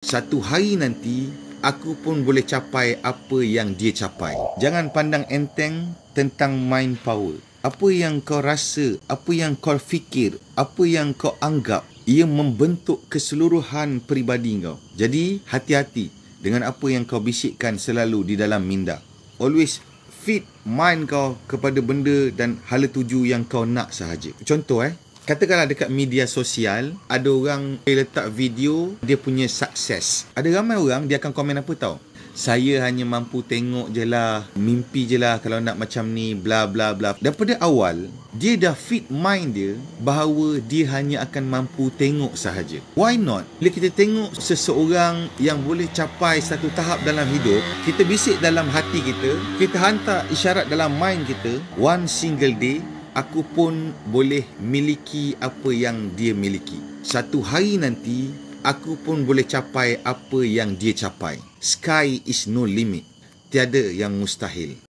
Satu hari nanti aku pun boleh capai apa yang dia capai. Jangan pandang enteng tentang mind power. Apa yang kau rasa, apa yang kau fikir, apa yang kau anggap ia membentuk keseluruhan peribadi kau. Jadi hati-hati dengan apa yang kau bisikkan selalu di dalam minda. Always feed mind kau kepada benda dan hala tuju yang kau nak sahaja. Contoh eh, Katakanlah dekat media sosial Ada orang boleh letak video Dia punya sukses Ada ramai orang dia akan komen apa tau Saya hanya mampu tengok je lah Mimpi je lah kalau nak macam ni bla bla bla. Daripada awal Dia dah fit mind dia Bahawa dia hanya akan mampu tengok sahaja Why not? Bila kita tengok seseorang yang boleh capai satu tahap dalam hidup Kita bisik dalam hati kita Kita hantar isyarat dalam mind kita One single day aku pun boleh miliki apa yang dia miliki. Satu hari nanti, aku pun boleh capai apa yang dia capai. Sky is no limit. Tiada yang mustahil.